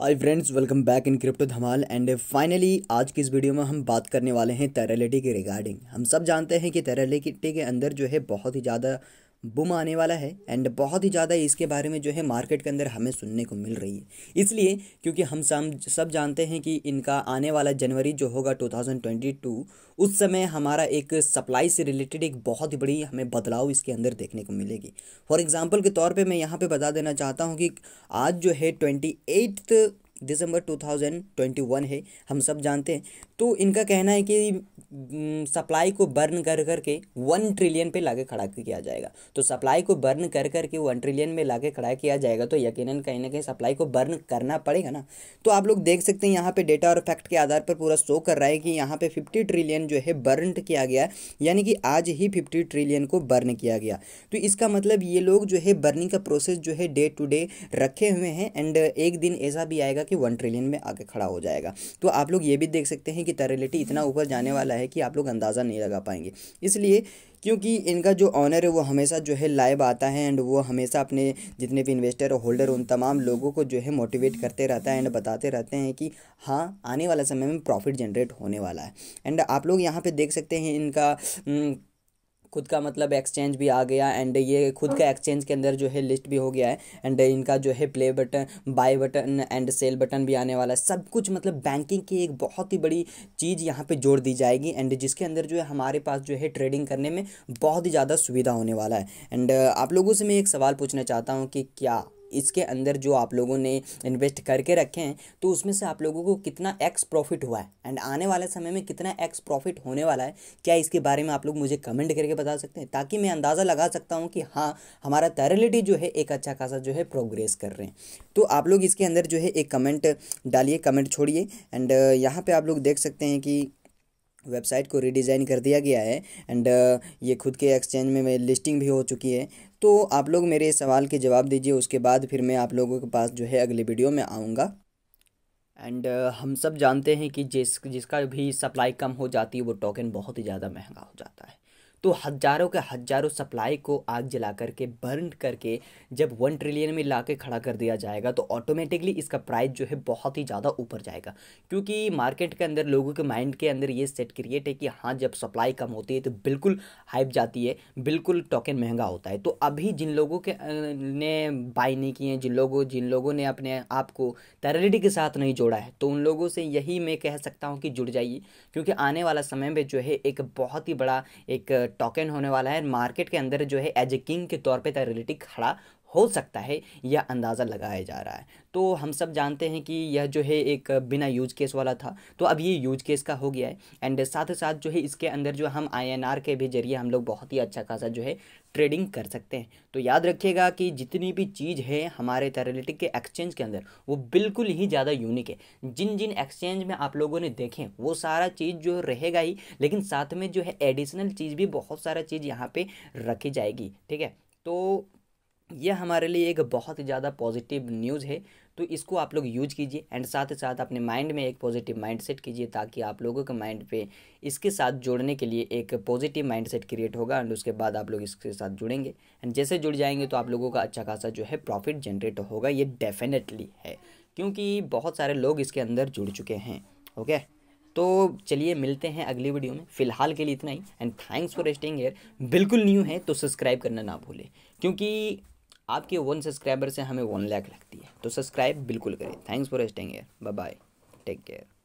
hi friends welcome back in crypto धमाल and finally आज की इस वीडियो में हम बात करने वाले हैं तेरालिटी के रिगार्डिंग हम सब जानते हैं कि तेरालिटी के अंदर जो है बहुत ही ज़्यादा बुम आने वाला है एंड बहुत ही ज़्यादा इसके बारे में जो है मार्केट के अंदर हमें सुनने को मिल रही है इसलिए क्योंकि हम सब जानते हैं कि इनका आने वाला जनवरी जो होगा 2022 उस समय हमारा एक सप्लाई से रिलेटेड एक बहुत ही बड़ी हमें बदलाव इसके अंदर देखने को मिलेगी फॉर एग्ज़ाम्पल के तौर पर मैं यहाँ पर बता देना चाहता हूँ कि आज जो है ट्वेंटी दिसंबर 2021 है हम सब जानते हैं तो इनका कहना है कि सप्लाई को बर्न कर करके वन ट्रिलियन पे लाके खड़ा किया जाएगा तो सप्लाई को बर्न कर करके वन ट्रिलियन में लाके खड़ा किया जाएगा तो यकीनन कहीं ना कहीं सप्लाई को बर्न करना पड़ेगा ना तो आप लोग देख सकते हैं यहाँ पे डेटा और फैक्ट के आधार पर पूरा शो कर रहा है कि यहाँ पे फिफ्टी ट्रिलियन जो है बर्न किया गया यानी कि आज ही फिफ्टी ट्रिलियन को बर्न किया गया तो इसका मतलब ये लोग जो है बर्निंग का प्रोसेस जो है डे टू डे रखे हुए हैं एंड एक दिन ऐसा भी आएगा कि वन ट्रिलियन में आके खड़ा हो जाएगा तो आप लोग ये भी देख सकते हैं कि तरलिटी इतना ऊपर जाने वाला है है कि आप लोग अंदाज़ा नहीं लगा पाएंगे इसलिए क्योंकि इनका जो ऑनर है वो हमेशा जो है लाइव आता है एंड वो हमेशा अपने जितने भी इन्वेस्टर और होल्डर उन तमाम लोगों को जो है मोटिवेट करते रहता है एंड बताते रहते हैं कि हाँ आने वाला समय में प्रॉफिट जनरेट होने वाला है एंड आप लोग यहाँ पे देख सकते हैं इनका न, हम्म, खुद का मतलब एक्सचेंज भी आ गया एंड ये खुद का एक्सचेंज के अंदर जो है लिस्ट भी हो गया है एंड इनका जो है play button buy button and sell button भी आने वाला है सब कुछ मतलब बैंकिंग की एक बहुत ही बड़ी चीज़ यहाँ पे जोड़ दी जाएगी एंड जिसके अंदर जो है हमारे पास जो है ट्रेडिंग करने में बहुत ही ज़्यादा सुविधा होने वाला है एंड आप लोगों से मैं एक सवाल पूछना चाहता हूँ कि क्या इसके अंदर जो आप लोगों ने इन्वेस्ट करके रखे हैं तो उसमें से आप लोगों को कितना एक्स प्रॉफिट हुआ है एंड आने वाले समय में कितना एक्स प्रॉफिट होने वाला है क्या इसके बारे में आप लोग मुझे कमेंट करके बता सकते हैं ताकि मैं अंदाज़ा लगा सकता हूँ कि हाँ हमारा तैरलिटी जो है एक अच्छा खासा जो है प्रोग्रेस कर रहे हैं तो आप लोग इसके अंदर जो है एक कमेंट डालिए कमेंट छोड़िए एंड यहाँ पर आप लोग देख सकते हैं कि वेबसाइट को रीडिज़ाइन कर दिया गया है एंड ये खुद के एक्सचेंज में, लिस्टिंग भी हो चुकी है तो आप लोग मेरे सवाल के जवाब दीजिए उसके बाद फिर मैं आप लोगों के पास जो है अगले वीडियो में आऊँगा एंड uh, हम सब जानते हैं कि जिस जिसका भी सप्लाई कम हो जाती है वो टोकन बहुत ही ज़्यादा महंगा हो जाता है तो हज़ारों के हज़ारों सप्लाई को आग जला करके बर्न करके जब वन ट्रिलियन में ला के खड़ा कर दिया जाएगा तो ऑटोमेटिकली इसका प्राइस जो है बहुत ही ज़्यादा ऊपर जाएगा क्योंकि मार्केट के अंदर लोगों के माइंड के अंदर ये सेट क्रिएट है कि हाँ जब सप्लाई कम होती है तो बिल्कुल हाइप जाती है बिल्कुल टोकन महंगा होता है तो अभी जिन लोगों के ने बाई नहीं किए हैं जिन लोगों जिन लोगों ने अपने आप को तैरिटी के साथ नहीं जोड़ा है तो उन लोगों से यही मैं कह सकता हूँ कि जुड़ जाइए क्योंकि आने वाला समय में जो है एक बहुत ही बड़ा एक टोकन होने वाला है मार्केट के अंदर जो है एज ए किंग के तौर पर रिलेटिव खड़ा हो सकता है यह अंदाज़ा लगाया जा रहा है तो हम सब जानते हैं कि यह जो है एक बिना यूज केस वाला था तो अब ये यूज केस का हो गया है एंड साथ साथ जो है इसके अंदर जो हम आईएनआर के भी जरिए हम लोग बहुत ही अच्छा खासा जो है ट्रेडिंग कर सकते हैं तो याद रखिएगा कि जितनी भी चीज़ है हमारे तरलिटिक के एक्सचेंज के अंदर वो बिल्कुल ही ज़्यादा यूनिक है जिन जिन एक्सचेंज में आप लोगों ने देखें वो सारा चीज़ जो रहेगा ही लेकिन साथ में जो है एडिशनल चीज़ भी बहुत सारा चीज़ यहाँ पर रखी जाएगी ठीक है तो यह हमारे लिए एक बहुत ही ज़्यादा पॉजिटिव न्यूज़ है तो इसको आप लोग यूज कीजिए एंड साथ ही साथ अपने माइंड में एक पॉजिटिव माइंड सेट कीजिए ताकि आप लोगों के माइंड पे इसके साथ जोड़ने के लिए एक पॉजिटिव माइंड सेट क्रिएट होगा एंड उसके बाद आप लोग इसके साथ जुड़ेंगे एंड जैसे जुड़ जाएंगे तो आप लोगों का अच्छा खासा जो है प्रॉफिट जनरेट होगा ये डेफिनेटली है क्योंकि बहुत सारे लोग इसके अंदर जुड़ चुके हैं ओके तो चलिए मिलते हैं अगली वीडियो में फिलहाल के लिए इतना ही and thanks for staying here बिल्कुल न्यू है तो सब्सक्राइब करना ना भूलें क्योंकि आपके वन सब्सक्राइबर से हमें वन लैख लगती है तो सब्सक्राइब बिल्कुल करें thanks for staying here bye bye take care